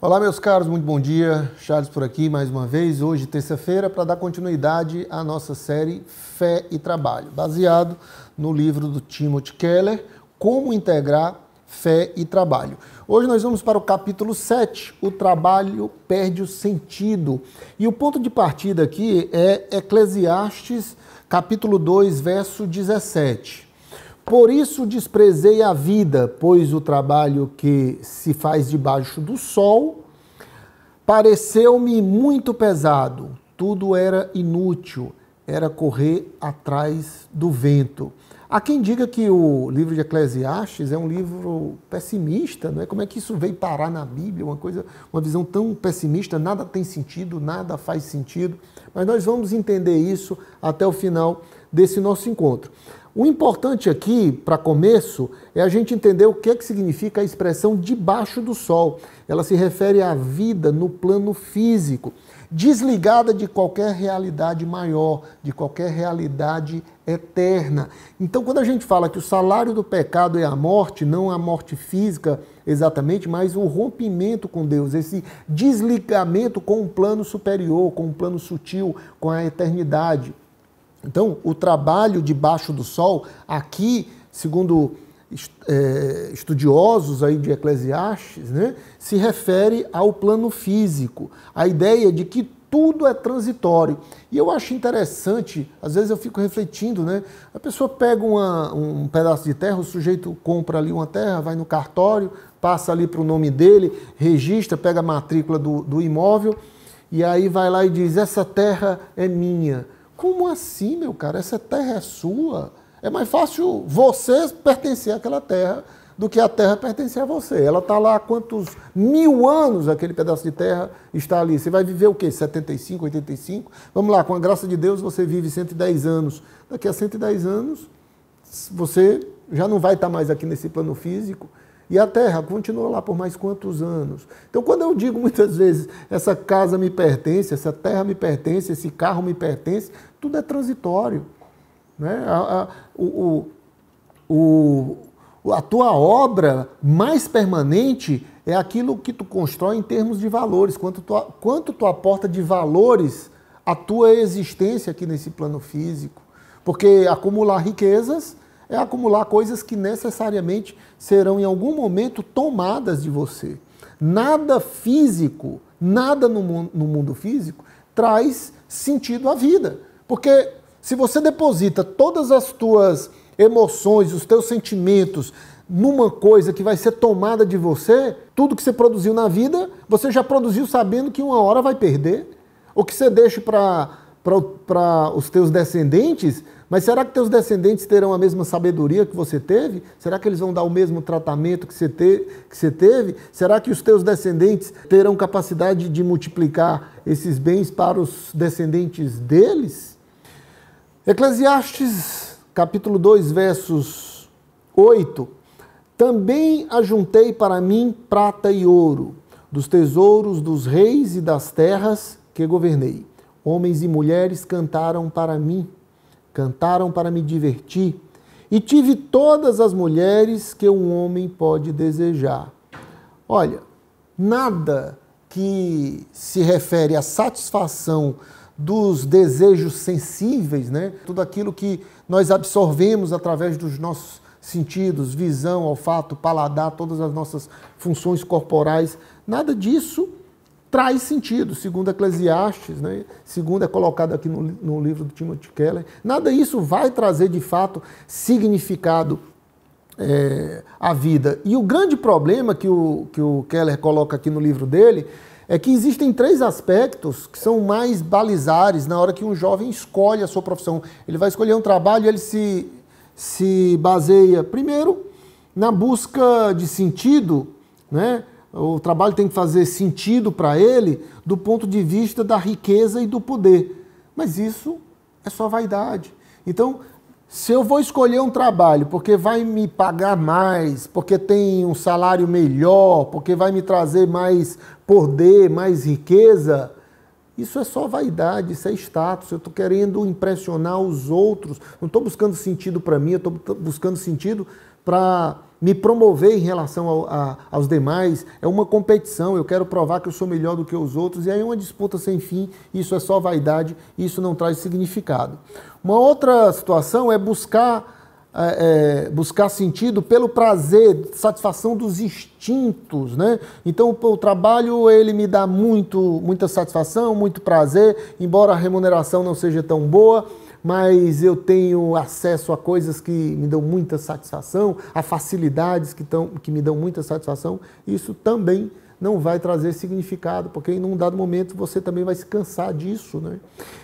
Olá, meus caros, muito bom dia. Charles por aqui mais uma vez, hoje, terça-feira, para dar continuidade à nossa série Fé e Trabalho, baseado no livro do Timothy Keller, Como Integrar Fé e Trabalho. Hoje nós vamos para o capítulo 7, O Trabalho Perde o Sentido. E o ponto de partida aqui é Eclesiastes, capítulo 2, verso 17. Por isso desprezei a vida, pois o trabalho que se faz debaixo do sol pareceu-me muito pesado. Tudo era inútil, era correr atrás do vento. Há quem diga que o livro de Eclesiastes é um livro pessimista, não é? Como é que isso veio parar na Bíblia? Uma coisa, uma visão tão pessimista, nada tem sentido, nada faz sentido. Mas nós vamos entender isso até o final desse nosso encontro. O importante aqui, para começo, é a gente entender o que, é que significa a expressão debaixo do sol. Ela se refere à vida no plano físico, desligada de qualquer realidade maior, de qualquer realidade eterna. Então, quando a gente fala que o salário do pecado é a morte, não a morte física exatamente, mas o rompimento com Deus, esse desligamento com o um plano superior, com o um plano sutil, com a eternidade. Então, o trabalho debaixo do sol, aqui, segundo é, estudiosos aí de Eclesiastes, né, se refere ao plano físico, a ideia de que tudo é transitório. E eu acho interessante, às vezes eu fico refletindo, né? A pessoa pega uma, um pedaço de terra, o sujeito compra ali uma terra, vai no cartório, passa ali para o nome dele, registra, pega a matrícula do, do imóvel, e aí vai lá e diz: essa terra é minha. Como assim, meu cara? Essa terra é sua? É mais fácil você pertencer àquela terra do que a terra pertencer a você. Ela está lá há quantos mil anos aquele pedaço de terra está ali. Você vai viver o quê? 75, 85? Vamos lá, com a graça de Deus você vive 110 anos. Daqui a 110 anos você já não vai estar mais aqui nesse plano físico e a terra continuou lá por mais quantos anos? Então, quando eu digo muitas vezes, essa casa me pertence, essa terra me pertence, esse carro me pertence, tudo é transitório. Né? A, a, o, o, o, a tua obra mais permanente é aquilo que tu constrói em termos de valores, quanto tu, quanto tu aporta de valores à tua existência aqui nesse plano físico. Porque acumular riquezas é acumular coisas que necessariamente serão em algum momento tomadas de você. Nada físico, nada no, no mundo físico traz sentido à vida. Porque se você deposita todas as tuas emoções, os teus sentimentos numa coisa que vai ser tomada de você, tudo que você produziu na vida, você já produziu sabendo que uma hora vai perder. O que você deixa para os teus descendentes, mas será que teus descendentes terão a mesma sabedoria que você teve? Será que eles vão dar o mesmo tratamento que você, te, que você teve? Será que os teus descendentes terão capacidade de multiplicar esses bens para os descendentes deles? Eclesiastes, capítulo 2, versos 8. Também ajuntei para mim prata e ouro, dos tesouros dos reis e das terras que governei. Homens e mulheres cantaram para mim cantaram para me divertir, e tive todas as mulheres que um homem pode desejar. Olha, nada que se refere à satisfação dos desejos sensíveis, né? Tudo aquilo que nós absorvemos através dos nossos sentidos, visão, olfato, paladar, todas as nossas funções corporais, nada disso traz sentido, segundo Eclesiastes, né? segundo é colocado aqui no, no livro do Timothy Keller. Nada isso vai trazer de fato significado é, à vida. E o grande problema que o, que o Keller coloca aqui no livro dele é que existem três aspectos que são mais balizares na hora que um jovem escolhe a sua profissão. Ele vai escolher um trabalho e ele se, se baseia, primeiro, na busca de sentido, né? o trabalho tem que fazer sentido para ele do ponto de vista da riqueza e do poder. Mas isso é só vaidade. Então, se eu vou escolher um trabalho porque vai me pagar mais, porque tem um salário melhor, porque vai me trazer mais poder, mais riqueza, isso é só vaidade, isso é status. Eu estou querendo impressionar os outros. Não estou buscando sentido para mim, eu estou buscando sentido para me promover em relação ao, a, aos demais, é uma competição, eu quero provar que eu sou melhor do que os outros, e aí é uma disputa sem fim, isso é só vaidade, isso não traz significado. Uma outra situação é buscar, é, é, buscar sentido pelo prazer, satisfação dos instintos, né? Então o, o trabalho, ele me dá muito, muita satisfação, muito prazer, embora a remuneração não seja tão boa, mas eu tenho acesso a coisas que me dão muita satisfação, a facilidades que, tão, que me dão muita satisfação, isso também não vai trazer significado, porque em um dado momento você também vai se cansar disso. Né?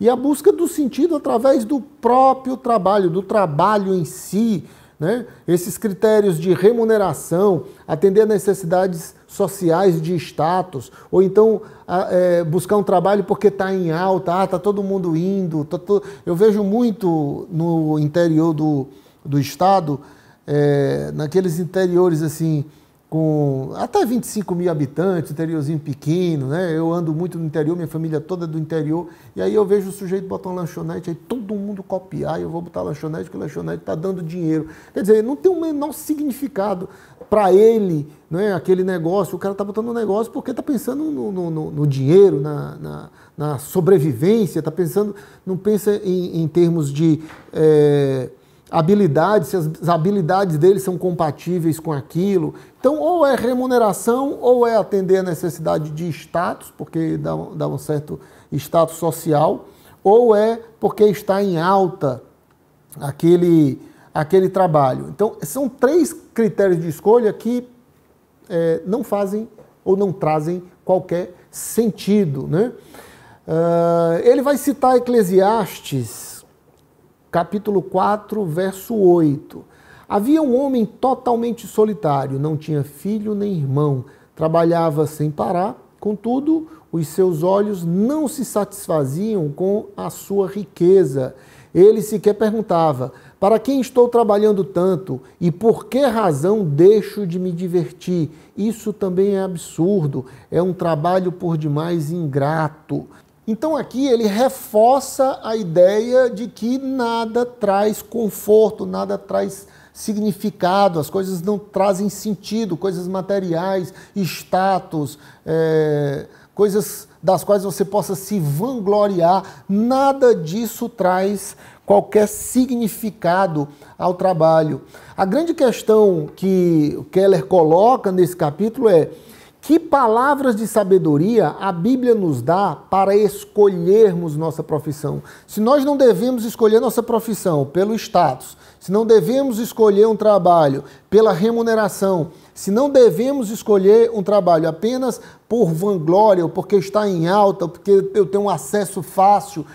E a busca do sentido através do próprio trabalho, do trabalho em si, né? Esses critérios de remuneração, atender a necessidades sociais de status, ou então a, é, buscar um trabalho porque está em alta, está ah, tá todo mundo indo. Tá to... Eu vejo muito no interior do, do estado, é, naqueles interiores assim, com até 25 mil habitantes, interiorzinho pequeno, né? Eu ando muito no interior, minha família toda é do interior, e aí eu vejo o sujeito botar uma lanchonete, aí todo mundo copiar, eu vou botar lanchonete, porque lanchonete está dando dinheiro. Quer dizer, não tem o menor significado para ele, né? aquele negócio, o cara está botando um negócio porque está pensando no, no, no dinheiro, na, na, na sobrevivência, está pensando, não pensa em, em termos de. É, habilidades, se as habilidades dele são compatíveis com aquilo. Então, ou é remuneração, ou é atender a necessidade de status, porque dá, dá um certo status social, ou é porque está em alta aquele, aquele trabalho. Então, são três critérios de escolha que é, não fazem ou não trazem qualquer sentido. Né? Uh, ele vai citar Eclesiastes capítulo 4, verso 8. Havia um homem totalmente solitário, não tinha filho nem irmão, trabalhava sem parar, contudo, os seus olhos não se satisfaziam com a sua riqueza. Ele sequer perguntava: Para quem estou trabalhando tanto e por que razão deixo de me divertir? Isso também é absurdo, é um trabalho por demais ingrato. Então aqui ele reforça a ideia de que nada traz conforto, nada traz significado, as coisas não trazem sentido, coisas materiais, status, é, coisas das quais você possa se vangloriar, nada disso traz qualquer significado ao trabalho. A grande questão que Keller coloca nesse capítulo é que palavras de sabedoria a Bíblia nos dá para escolhermos nossa profissão? Se nós não devemos escolher nossa profissão pelo status, se não devemos escolher um trabalho pela remuneração, se não devemos escolher um trabalho apenas por vanglória, ou porque está em alta, ou porque eu tenho um acesso fácil,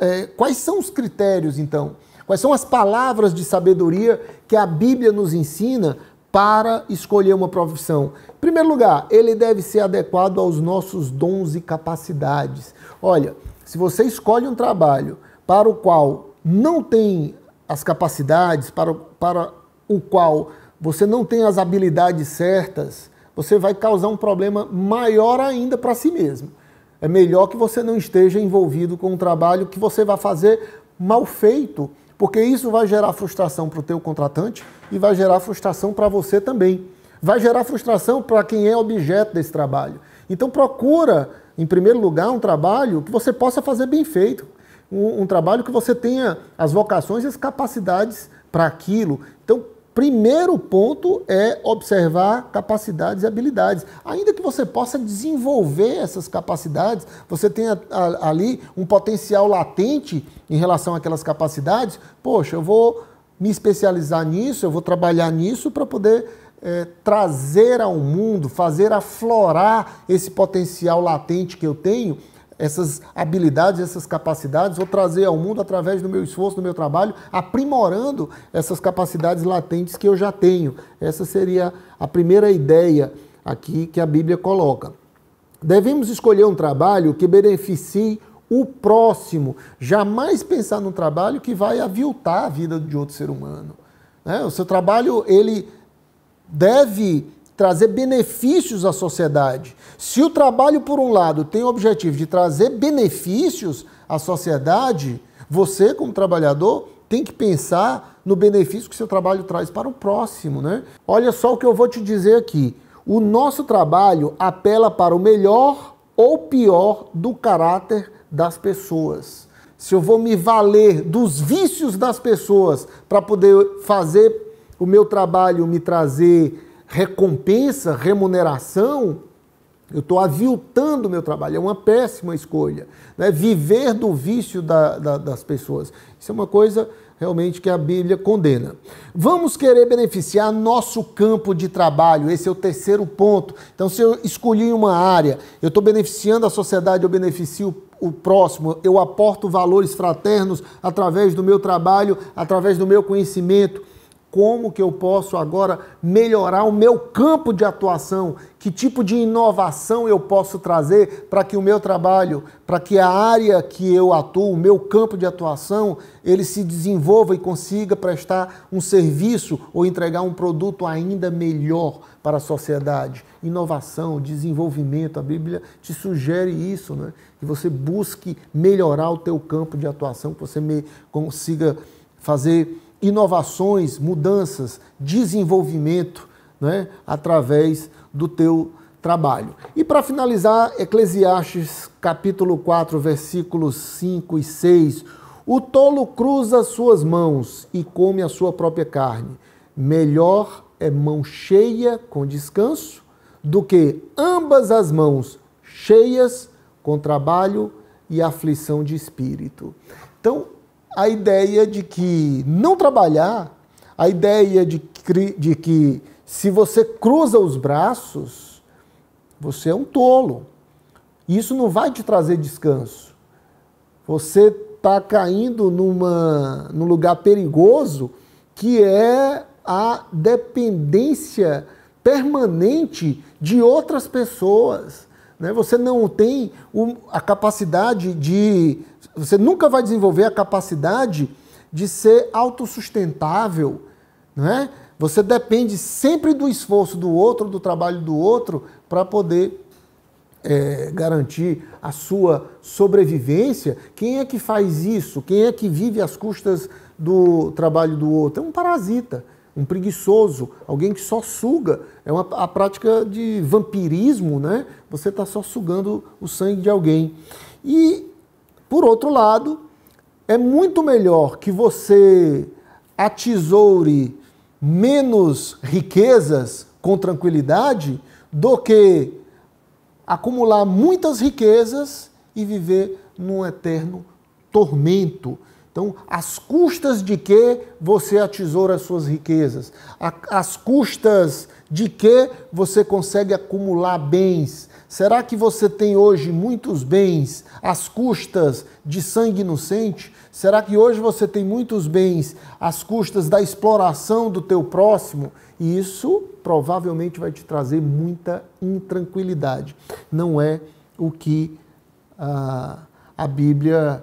é, quais são os critérios então? Quais são as palavras de sabedoria que a Bíblia nos ensina para escolher uma profissão? Em primeiro lugar, ele deve ser adequado aos nossos dons e capacidades. Olha, se você escolhe um trabalho para o qual não tem as capacidades, para, para o qual você não tem as habilidades certas, você vai causar um problema maior ainda para si mesmo. É melhor que você não esteja envolvido com um trabalho que você vai fazer mal feito porque isso vai gerar frustração para o teu contratante e vai gerar frustração para você também. Vai gerar frustração para quem é objeto desse trabalho. Então procura, em primeiro lugar, um trabalho que você possa fazer bem feito. Um, um trabalho que você tenha as vocações e as capacidades para aquilo. Então Primeiro ponto é observar capacidades e habilidades. Ainda que você possa desenvolver essas capacidades, você tem ali um potencial latente em relação àquelas capacidades. Poxa, eu vou me especializar nisso, eu vou trabalhar nisso para poder é, trazer ao mundo, fazer aflorar esse potencial latente que eu tenho essas habilidades, essas capacidades, vou trazer ao mundo através do meu esforço, do meu trabalho, aprimorando essas capacidades latentes que eu já tenho. Essa seria a primeira ideia aqui que a Bíblia coloca. Devemos escolher um trabalho que beneficie o próximo, jamais pensar num trabalho que vai aviltar a vida de outro ser humano. Né? O seu trabalho, ele deve trazer benefícios à sociedade. Se o trabalho, por um lado, tem o objetivo de trazer benefícios à sociedade, você, como trabalhador, tem que pensar no benefício que seu trabalho traz para o próximo, né? Olha só o que eu vou te dizer aqui. O nosso trabalho apela para o melhor ou pior do caráter das pessoas. Se eu vou me valer dos vícios das pessoas para poder fazer o meu trabalho me trazer recompensa, remuneração, eu estou aviltando o meu trabalho, é uma péssima escolha. Né? Viver do vício da, da, das pessoas. Isso é uma coisa realmente que a Bíblia condena. Vamos querer beneficiar nosso campo de trabalho, esse é o terceiro ponto. Então, se eu escolhi uma área, eu estou beneficiando a sociedade, eu beneficio o próximo, eu aporto valores fraternos através do meu trabalho, através do meu conhecimento como que eu posso agora melhorar o meu campo de atuação, que tipo de inovação eu posso trazer para que o meu trabalho, para que a área que eu atuo, o meu campo de atuação, ele se desenvolva e consiga prestar um serviço ou entregar um produto ainda melhor para a sociedade. Inovação, desenvolvimento, a Bíblia te sugere isso, né? que você busque melhorar o teu campo de atuação, que você consiga fazer inovações, mudanças, desenvolvimento né, através do teu trabalho. E para finalizar, Eclesiastes capítulo 4, versículos 5 e 6. O tolo cruza suas mãos e come a sua própria carne. Melhor é mão cheia com descanso do que ambas as mãos cheias com trabalho e aflição de espírito. Então, a ideia de que não trabalhar, a ideia de que, de que se você cruza os braços, você é um tolo. Isso não vai te trazer descanso. Você está caindo numa, num lugar perigoso que é a dependência permanente de outras pessoas. Né? Você não tem a capacidade de. Você nunca vai desenvolver a capacidade de ser autossustentável. é? Você depende sempre do esforço do outro, do trabalho do outro, para poder é, garantir a sua sobrevivência. Quem é que faz isso? Quem é que vive às custas do trabalho do outro? É um parasita um preguiçoso, alguém que só suga. É uma, a prática de vampirismo, né? Você está só sugando o sangue de alguém. E, por outro lado, é muito melhor que você atesoure menos riquezas com tranquilidade do que acumular muitas riquezas e viver num eterno tormento. Então, às custas de que você atesoura suas riquezas? Às custas de que você consegue acumular bens? Será que você tem hoje muitos bens às custas de sangue inocente? Será que hoje você tem muitos bens às custas da exploração do teu próximo? E isso provavelmente vai te trazer muita intranquilidade. Não é o que a, ah, a Bíblia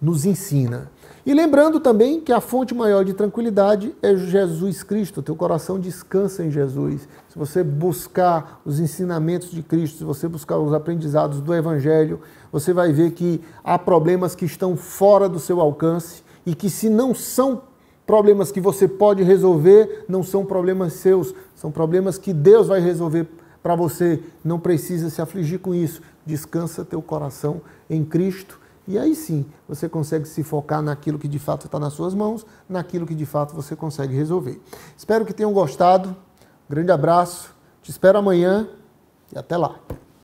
nos ensina. E lembrando também que a fonte maior de tranquilidade é Jesus Cristo. Teu coração descansa em Jesus. Se você buscar os ensinamentos de Cristo, se você buscar os aprendizados do Evangelho, você vai ver que há problemas que estão fora do seu alcance e que, se não são problemas que você pode resolver, não são problemas seus, são problemas que Deus vai resolver para você. Não precisa se afligir com isso. Descansa teu coração em Cristo e aí sim, você consegue se focar naquilo que de fato está nas suas mãos, naquilo que de fato você consegue resolver. Espero que tenham gostado. Grande abraço. Te espero amanhã e até lá.